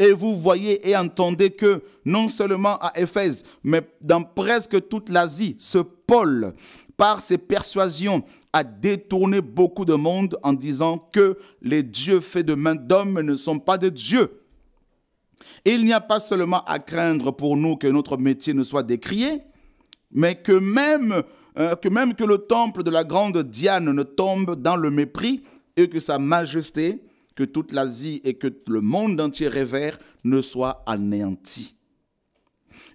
Et vous voyez et entendez que non seulement à Éphèse, mais dans presque toute l'Asie, ce Paul, par ses persuasions, a détourné beaucoup de monde en disant que les dieux faits de main d'homme ne sont pas des dieux. Il n'y a pas seulement à craindre pour nous que notre métier ne soit décrié, mais que même, euh, que même que le temple de la grande Diane ne tombe dans le mépris et que sa majesté, que toute l'Asie et que le monde entier révère, ne soit anéanti.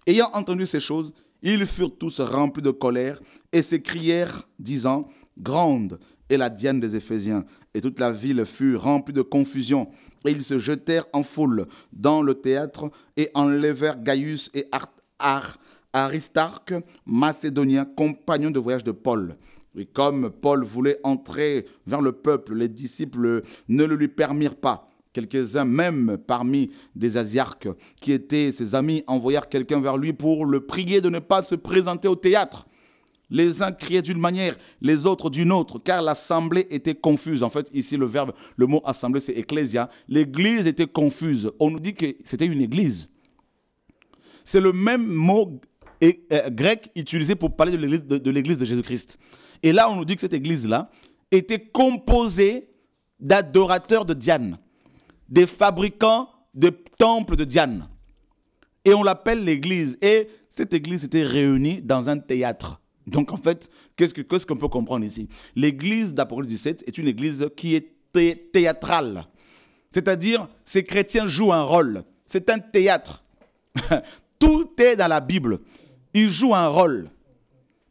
Ayant entendu ces choses, ils furent tous remplis de colère et s'écrièrent, disant, Grande est la Diane des Éphésiens. Et toute la ville fut remplie de confusion. Et ils se jetèrent en foule dans le théâtre et enlevèrent Gaius et Aristarque, macédonien, compagnon de voyage de Paul. Et comme Paul voulait entrer vers le peuple, les disciples ne le lui permirent pas. Quelques-uns même parmi des Asiarques qui étaient ses amis envoyèrent quelqu'un vers lui pour le prier de ne pas se présenter au théâtre. Les uns criaient d'une manière, les autres d'une autre, car l'assemblée était confuse. En fait, ici, le verbe, le mot assemblée, c'est ecclésia. L'église était confuse. On nous dit que c'était une église. C'est le même mot euh, grec utilisé pour parler de l'église de Jésus-Christ. Et là, on nous dit que cette église-là était composée d'adorateurs de Diane des fabricants de temples de Diane. Et on l'appelle l'église. Et cette église était réunie dans un théâtre. Donc en fait, qu'est-ce qu'on peut comprendre ici L'église d'Apocalypse 17 est une église qui est théâtrale. C'est-à-dire, ces chrétiens jouent un rôle. C'est un théâtre. Tout est dans la Bible. Ils jouent un rôle.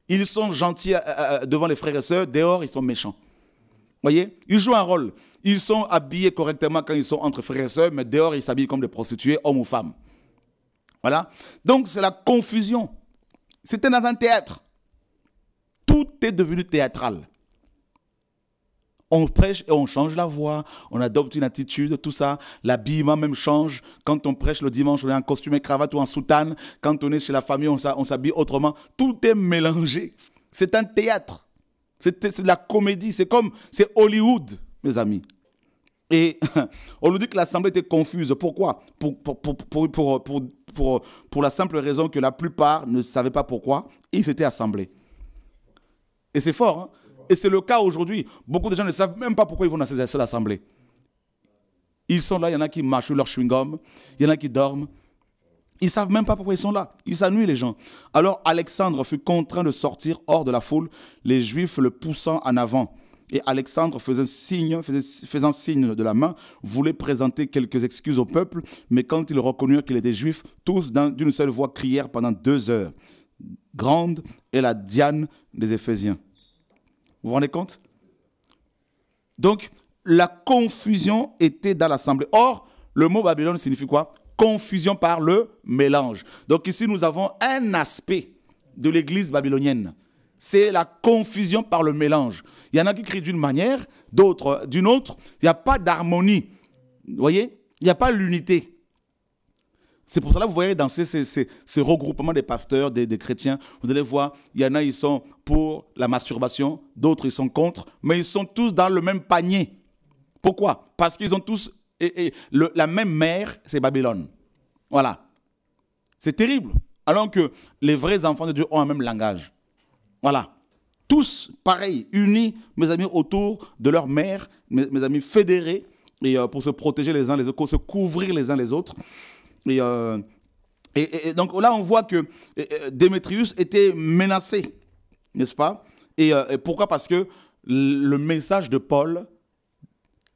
Ils sont gentils euh, euh, devant les frères et sœurs, dehors ils sont méchants. Vous Voyez Ils jouent un rôle. Ils sont habillés correctement quand ils sont entre frères et sœurs, mais dehors, ils s'habillent comme des prostituées, hommes ou femmes. Voilà. Donc, c'est la confusion. C'était dans un théâtre. Tout est devenu théâtral. On prêche et on change la voix, on adopte une attitude, tout ça. L'habillement même change. Quand on prêche le dimanche, on est en costume et cravate ou en soutane. Quand on est chez la famille, on s'habille autrement. Tout est mélangé. C'est un théâtre. C'est de la comédie. C'est comme, c'est Hollywood, mes amis. Et on nous dit que l'Assemblée était confuse. Pourquoi pour, la simple raison que la plupart ne savaient pas pourquoi ils s'étaient assemblés. Et c'est fort. Hein? et c'est le cas aujourd'hui. Beaucoup de gens ne savent même pas pourquoi ils vont dans cette assemblée. Ils sont là, il y en a qui marchent leur chewing-gum, il y en a qui dorment. Ils savent même pas pourquoi ils sont là. Ils s'ennuient, les gens. Alors Alexandre fut contraint de sortir hors de la foule, les Juifs le poussant en avant. Et Alexandre, faisant signe, faisant signe de la main, voulait présenter quelques excuses au peuple, mais quand ils reconnurent qu'il était juif, tous d'une seule voix crièrent pendant deux heures. Grande est la diane des Éphésiens. Vous vous rendez compte Donc, la confusion était dans l'assemblée. Or, le mot Babylone signifie quoi Confusion par le mélange. Donc ici, nous avons un aspect de l'église babylonienne c'est la confusion par le mélange. Il y en a qui crient d'une manière, d'autres d'une autre. Il n'y a pas d'harmonie. Vous voyez Il n'y a pas l'unité. C'est pour cela que vous voyez dans ces, ces, regroupements des pasteurs, des, chrétiens, vous allez voir, il y en a, ils sont pour la masturbation, d'autres, ils sont contre, mais ils sont tous dans le même panier. Pourquoi Parce qu'ils ont tous et, la même mère, c'est Babylone. Voilà. C'est terrible. Alors que les vrais enfants de Dieu ont un même langage. Voilà. Tous, pareils, unis, mes amis, autour de leur mère, mes, amis, fédérés, et euh, pour se protéger les uns les autres, pour se couvrir les uns les autres. Et, euh, et donc là, on voit que Démétrius était menacé, n'est-ce pas euh, et, pourquoi Parce que le message de Paul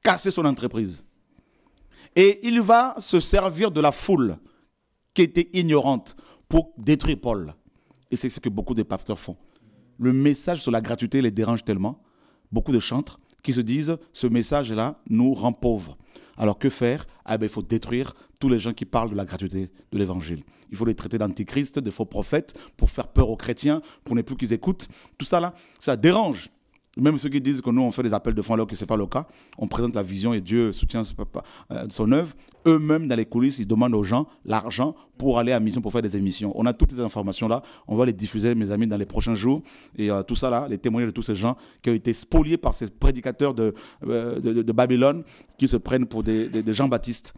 cassait son entreprise. Et il va se servir de la foule qui était ignorante pour détruire Paul. Et c'est ce que beaucoup de pasteurs font le message sur la gratuité les dérange tellement, beaucoup de chantres qui se disent ce message-là nous rend pauvres. Alors que faire ah ben, Il faut détruire tous les gens qui parlent de la gratuité de l'évangile. Il faut les traiter d'antichrist, de faux prophètes, pour faire peur aux chrétiens, pour ne plus qu'ils écoutent. Tout ça là, ça dérange. Même ceux qui disent que nous, on fait des appels de fonds alors que ce n'est pas le cas, on présente la vision et Dieu soutient euh, son œuvre. Eux-mêmes, dans les coulisses, ils demandent aux gens l'argent pour aller à mission, pour faire des émissions. On a toutes ces informations-là. On va les diffuser, mes amis, dans les prochains jours. Et euh, tout ça, là, les témoignages de tous ces gens qui ont été spoliés par ces prédicateurs de, euh, de, Babylone qui se prennent pour des, des, des jean baptistes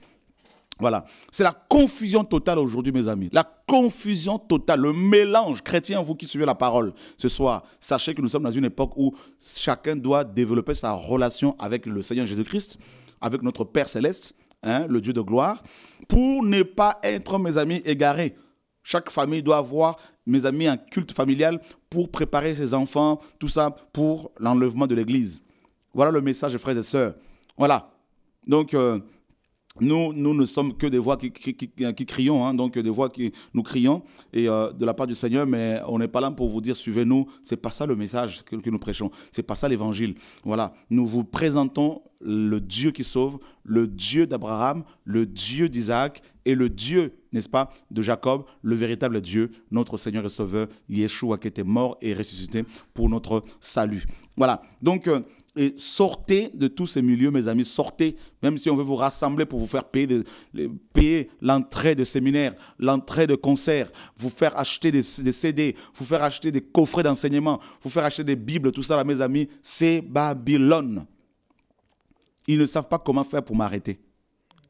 voilà. C'est la confusion totale aujourd'hui, mes amis. La confusion totale, le mélange. chrétien. vous qui suivez la parole ce soir, sachez que nous sommes dans une époque où chacun doit développer sa relation avec le Seigneur Jésus-Christ, avec notre Père céleste, hein, le Dieu de gloire, pour ne pas être, mes amis, égarés. Chaque famille doit avoir, mes amis, un culte familial pour préparer ses enfants, tout ça pour l'enlèvement de l'Église. Voilà le message, frères et sœurs. Voilà. Donc, euh, nous, nous ne sommes que des voix qui, qui, crions, hein, donc des voix qui nous crions et euh, de la part du Seigneur, mais on n'est pas là pour vous dire suivez-nous. C'est pas ça le message que, nous prêchons. C'est pas ça l'évangile. Voilà, nous vous présentons le Dieu qui sauve, le Dieu d'Abraham, le Dieu d'Isaac et le Dieu, n'est-ce pas, de Jacob, le véritable Dieu, notre Seigneur et Sauveur, Yeshua, qui était mort et ressuscité pour notre salut. Voilà. Donc euh, et sortez de tous ces milieux, mes amis, sortez, même si on veut vous rassembler pour vous faire payer, payer l'entrée de séminaires, l'entrée de concerts, vous faire acheter des, CD, vous faire acheter des coffrets d'enseignement, vous faire acheter des Bibles, tout ça, là, mes amis, c'est Babylone. Ils ne savent pas comment faire pour m'arrêter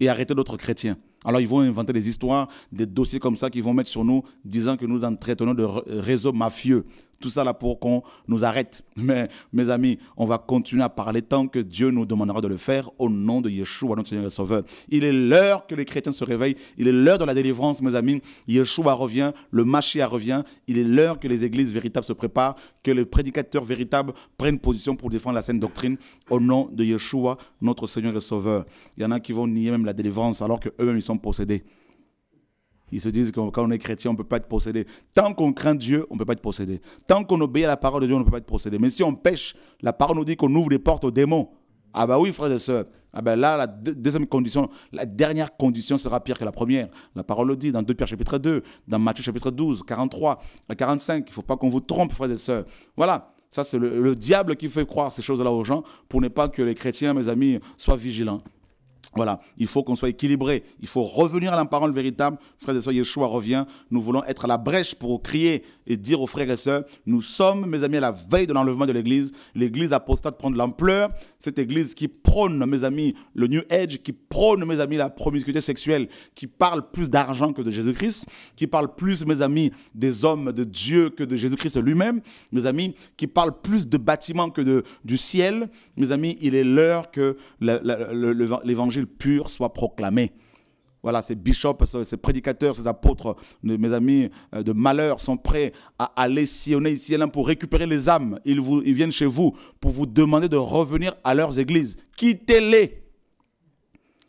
et arrêter d'autres chrétiens. Alors ils vont inventer des histoires, des dossiers comme ça qu'ils vont mettre sur nous, disant que nous en traitons de réseaux mafieux tout ça là pour qu'on nous arrête. Mais mes amis, on va continuer à parler tant que Dieu nous demandera de le faire au nom de Yeshua, notre Seigneur et Sauveur. Il est l'heure que les chrétiens se réveillent. Il est l'heure de la délivrance, mes amis. Yeshua revient, le Machia revient. Il est l'heure que les églises véritables se préparent, que les prédicateurs véritables prennent position pour défendre la saine doctrine au nom de Yeshua, notre Seigneur et Sauveur. Il y en a qui vont nier même la délivrance alors qu'eux-mêmes ils sont possédés. Ils se disent que quand on est chrétien, on ne peut pas être possédé. Tant qu'on craint Dieu, on ne peut pas être possédé. Tant qu'on obéit à la parole de Dieu, on ne peut pas être possédé. Mais si on pêche, la parole nous dit qu'on ouvre les portes aux démons. Ah ben oui, frères et sœurs. Ah ben là, la deuxième condition, la dernière condition sera pire que la première. La parole le dit dans 2 Pierre chapitre 2, dans Matthieu chapitre 12, 43 à 45. Il ne faut pas qu'on vous trompe, frères et sœurs. Voilà. Ça, c'est le diable qui fait croire ces choses-là aux gens pour ne pas que les chrétiens, mes amis, soient vigilants. Voilà, il faut qu'on soit équilibré, il faut revenir à la parole véritable. Frère et sœurs, Yeshua revient, nous voulons être à la brèche pour crier et dire aux frères et sœurs, nous sommes, mes amis, à la veille de l'enlèvement de l'Église. L'Église apostate prend de l'ampleur. Cette Église qui prône, mes amis, le New Age, qui prône, mes amis, la promiscuité sexuelle, qui parle plus d'argent que de Jésus-Christ, qui parle plus, mes amis, des hommes de Dieu que de Jésus-Christ lui-même, mes amis, qui parle plus de bâtiments que de, du ciel. Mes amis, il est l'heure que l'évangile pur soit proclamé. Voilà, ces bishops, ces prédicateurs, ces apôtres, mes amis euh, de malheur, sont prêts à aller sillonner ici et là pour récupérer les âmes. Ils, vous, ils viennent chez vous pour vous demander de revenir à leurs églises. Quittez-les.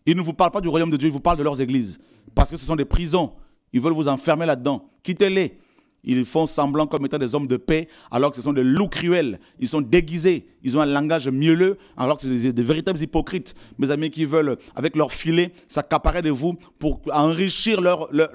Ils ne vous parlent pas du royaume de Dieu, ils vous parlent de leurs églises. Parce que ce sont des prisons. Ils veulent vous enfermer là-dedans. Quittez-les. Ils font semblant comme étant des hommes de paix, alors que ce sont des loups cruels. Ils sont déguisés. Ils ont un langage mielleux, alors que ce sont des, véritables hypocrites. Mes amis qui veulent, avec leur filet, s'accaparer de vous pour enrichir leur, leur,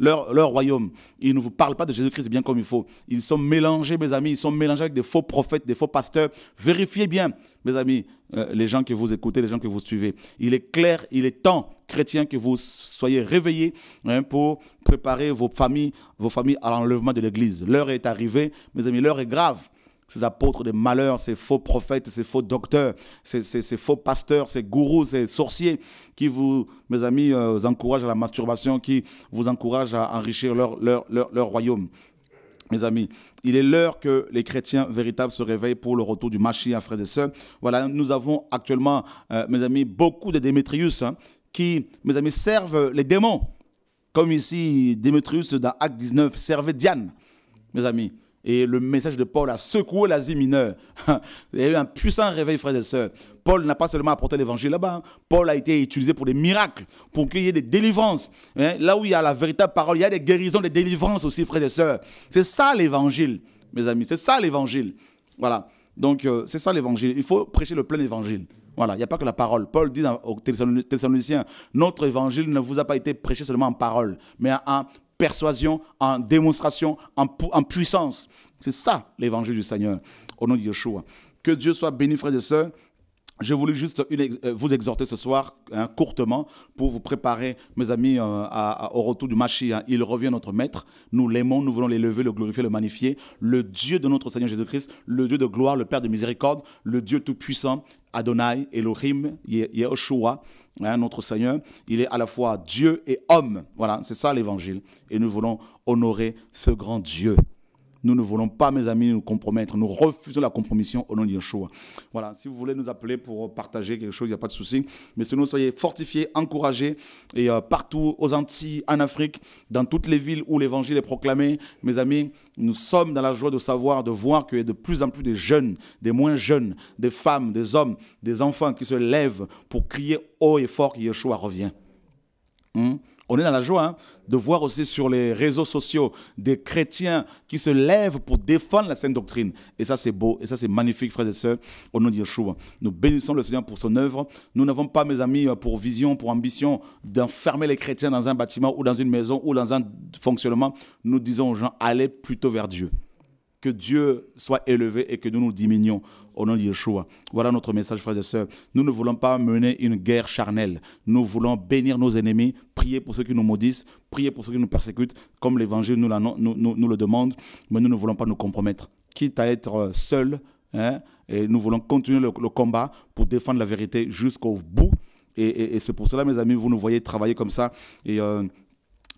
leur, royaume. Ils ne vous parlent pas de Jésus-Christ bien comme il faut. Ils sont mélangés, mes amis. Ils sont mélangés avec des faux prophètes, des faux pasteurs. Vérifiez bien, mes amis, euh, les gens que vous écoutez, les gens que vous suivez. Il est clair, il est temps chrétiens, que vous soyez réveillés hein, pour préparer vos familles, vos familles à l'enlèvement de l'Église. L'heure est arrivée, mes amis, l'heure est grave ces apôtres des malheurs, ces faux prophètes, ces faux docteurs, ces, faux pasteurs, ces gourous, ces sorciers qui vous, mes amis, vous euh, encouragent à la masturbation, qui vous encouragent à enrichir leur, leur, leur, royaume. Mes amis, il est l'heure que les chrétiens véritables se réveillent pour le retour du Machia, frères et sœurs. Voilà, nous avons actuellement, euh, mes amis, beaucoup de Démétrius. Hein, qui, mes amis, servent les démons. Comme ici, Démétrius, dans Acte 19, servait Diane, mes amis. Et le message de Paul a secoué l'Asie mineure. Il y a eu un puissant réveil, frères et sœurs. Paul n'a pas seulement apporté l'évangile là-bas. Hein. Paul a été utilisé pour des miracles, pour qu'il y ait des délivrances. Hein. Là où il y a la véritable parole, il y a des guérisons, des délivrances aussi, frères et sœurs. C'est ça l'évangile, mes amis. C'est ça l'évangile. Voilà. Donc, euh, c'est ça l'évangile. Il faut prêcher le plein évangile. Voilà, il n'y a pas que la parole. Paul dit aux Thessaloniciens, notre évangile ne vous a pas été prêché seulement en parole, mais en persuasion, en démonstration, en, puissance. C'est ça l'évangile du Seigneur, au nom de Yeshua. Que Dieu soit béni, frères et sœurs. Je voulais juste euh, vous exhorter ce soir, hein, courtement, pour vous préparer, mes amis, euh, au retour du Machi. Il revient notre Maître. Nous l'aimons, nous voulons l'élever, le glorifier, le magnifier. Le Dieu de notre Seigneur Jésus-Christ, le Dieu de gloire, le Père de miséricorde, le Dieu tout-puissant, Adonai, Elohim, Yehoshua, hein, notre Seigneur. Il est à la fois Dieu et homme. Voilà, c'est ça l'évangile. Et nous voulons honorer ce grand Dieu. Nous ne voulons pas, mes amis, nous compromettre. Nous refusons la compromission au nom de Yeshua. Voilà, si vous voulez nous appeler pour partager quelque chose, il n'y a pas de souci. Mais nous soyez fortifiés, encouragés. Et euh, partout, aux Antilles, en Afrique, dans toutes les villes où l'évangile est proclamé, mes amis, nous sommes dans la joie de savoir, de voir qu'il y a de plus en plus de jeunes, des moins jeunes, des femmes, des hommes, des enfants qui se lèvent pour crier haut et fort que Yeshua revient. Hmm? on est dans la joie hein, de voir aussi sur les réseaux sociaux des chrétiens qui se lèvent pour défendre la sainte doctrine. Et ça, c'est beau, et ça, c'est magnifique, frères et sœurs, au nom de Yeshua. Nous bénissons le Seigneur pour son œuvre. Nous n'avons pas, mes amis, euh, pour vision, pour ambition d'enfermer les chrétiens dans un bâtiment ou dans une maison ou dans un fonctionnement. Nous disons aux gens, allez plutôt vers Dieu que Dieu soit élevé et que nous nous diminuions au nom de Yeshua. Voilà notre message, frères et sœurs. Nous ne voulons pas mener une guerre charnelle. Nous voulons bénir nos ennemis, prier pour ceux qui nous maudissent, prier pour ceux qui nous persécutent, comme l'Évangile nous, le demande, mais nous ne voulons pas nous compromettre. Quitte à être euh, seuls, hein, et nous voulons continuer le, combat pour défendre la vérité jusqu'au bout. Et, c'est pour cela, mes amis, vous nous voyez travailler comme ça. Et. Euh,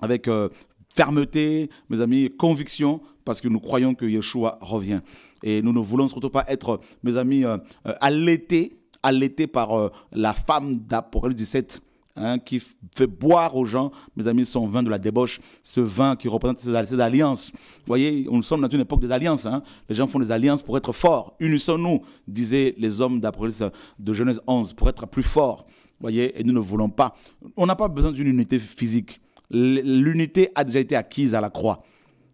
avec euh, fermeté, mes amis, conviction, parce que nous croyons que Yeshua revient. Et nous ne voulons surtout pas être, mes amis, euh, euh, allaités, allaités par euh, la femme d'Apocalypse 17. Hein, qui fait boire aux gens, mes amis, son vin de la débauche, ce vin qui représente ces alliances. Vous voyez, nous sommes dans une époque des alliances. Hein. Les gens font des alliances pour être forts. Unissons-nous, disaient les hommes d'Apocalypse de Genèse 11, pour être plus forts. Vous voyez, et nous ne voulons pas. On n'a pas besoin d'une unité physique l'unité a déjà été acquise à la croix.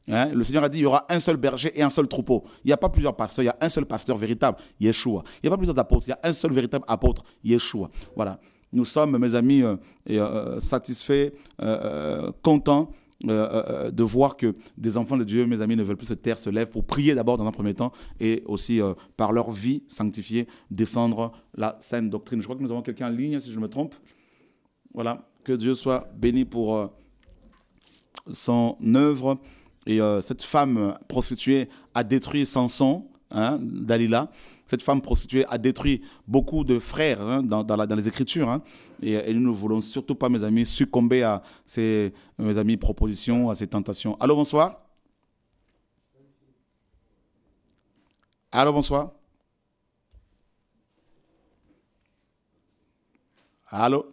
Hein, le Seigneur a dit, il y aura un seul berger et un seul troupeau. Il n'y a pas plusieurs pasteurs, il y a un seul pasteur véritable, Yeshua. Il n'y a pas plusieurs apôtres, il y a un seul véritable apôtre, Yeshua. Voilà. Nous sommes, mes amis, euh, euh, satisfaits, euh, contents de voir que des enfants de Dieu, mes amis, ne veulent plus se taire, se lèvent pour prier d'abord dans un premier temps et aussi par leur vie sanctifiée, défendre la saine doctrine. Je crois que nous avons quelqu'un en ligne, si je me trompe. Voilà. Que Dieu soit béni pour son œuvre. Et euh, cette femme prostituée a détruit Samson, hein, Dalila. Cette femme prostituée a détruit beaucoup de frères hein, dans, les Écritures. Hein. Euh, et, nous ne voulons surtout pas, mes amis, succomber à ces, mes amis, propositions, à ces tentations. Allô, bonsoir. Allô, bonsoir. Allô.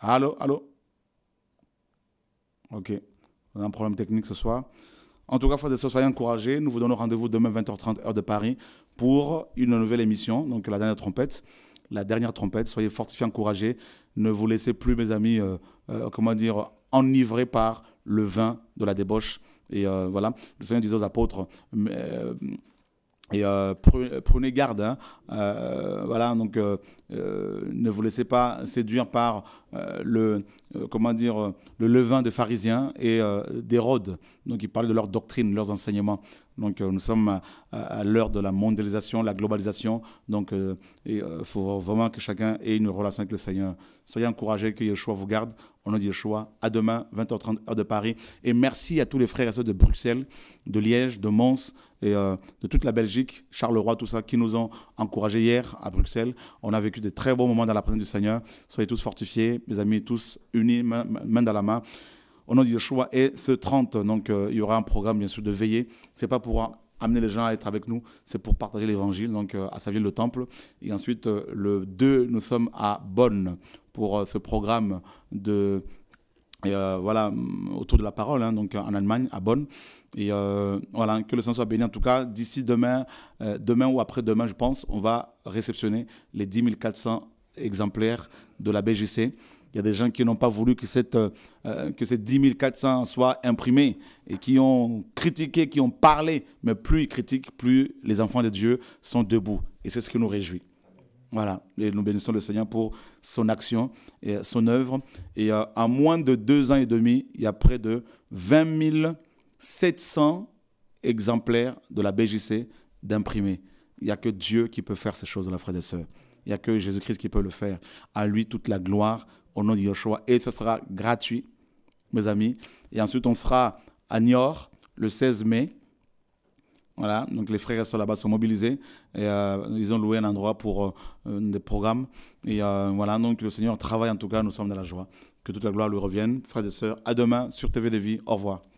Allô, allô. Ok. On a un problème technique ce soir. En tout cas, soyez encouragés. Nous vous donnons rendez-vous demain 20h30 heure de Paris pour une nouvelle émission, donc la dernière trompette. La dernière trompette. Soyez fortifiés, encouragés. Ne vous laissez plus, mes amis, euh, euh, comment dire, enivrés par le vin de la débauche. Et euh, voilà, le Seigneur disait aux apôtres, et euh, prenez garde, hein. euh, voilà. Donc, euh, ne vous laissez pas séduire par le, comment dire, le levain de pharisiens et d'Hérode. Donc, ils parlent de leur doctrine, leurs enseignements. Donc euh, nous sommes à, l'heure de la mondialisation, la globalisation. Donc euh, euh, il faut vraiment que chacun ait une relation avec le Seigneur. Soyez encouragés, que Yeshua vous garde. On a le Yeshua, à demain, 20h30, heure de Paris. Et merci à tous les frères et sœurs de Bruxelles, de Liège, de Mons et de toute la Belgique, Charleroi, tout ça, qui nous ont encouragés hier à Bruxelles. On a vécu de très bons moments dans la présence du Seigneur. Soyez tous fortifiés, mes amis, tous unis, main dans la main au nom de Yeshua. Et ce 30, donc, euh, il y aura un programme, bien sûr, de veillée. n'est pas pour amener les gens à être avec nous, c'est pour partager l'évangile, donc euh, à ville le Temple. Et ensuite, euh, le 2, nous sommes à Bonn pour ce programme de, voilà, mm, autour de la parole, hein, donc en Allemagne, à Bonn. Et voilà, que le sens soit béni. En tout cas, d'ici demain, demain ou après-demain, je pense, on va réceptionner les 10 400 exemplaires de la BGC. Il y a des gens qui n'ont pas voulu que cette, euh, euh, que ces 10 400 soient imprimés et qui ont critiqué, qui ont parlé. Mais plus ils critiquent, plus les enfants de Dieu sont debout. Et c'est ce qui nous réjouit. Voilà, et nous bénissons le Seigneur pour son action et son œuvre. Et à euh, en moins de deux ans et demi, il y a près de 20 700 exemplaires de la BJC d'imprimés. Il n'y a que Dieu qui peut faire ces choses, la Frère et sœurs. Il n'y a que Jésus-Christ qui peut le faire. À lui toute la gloire, au nom de Yoshua. Et ce sera gratuit, mes amis. Et ensuite, on sera à Niort le 16 mai. Voilà, donc les frères sont là-bas, sont mobilisés. Et, euh, ils ont loué un endroit pour euh, des programmes. Et euh, voilà, donc le Seigneur travaille en tout cas, nous sommes dans la joie. Que toute la gloire lui revienne. Frères et sœurs, à demain sur TV Vies. Au revoir.